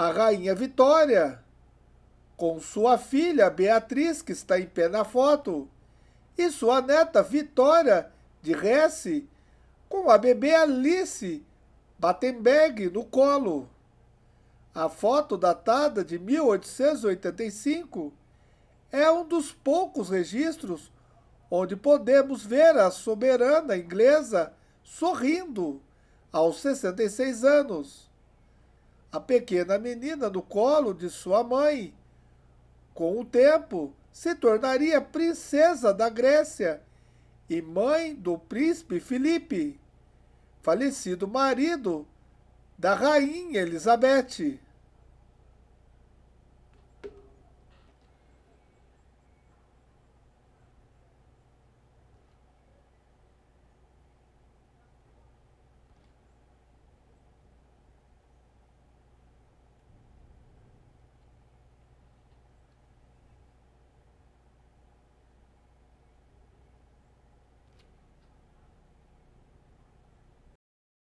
a rainha Vitória, com sua filha Beatriz, que está em pé na foto, e sua neta Vitória de Hesse, com a bebê Alice Battenberg no colo. A foto, datada de 1885, é um dos poucos registros onde podemos ver a soberana inglesa sorrindo aos 66 anos a pequena menina no colo de sua mãe. Com o tempo, se tornaria princesa da Grécia e mãe do príncipe Filipe, falecido marido da rainha Elizabeth.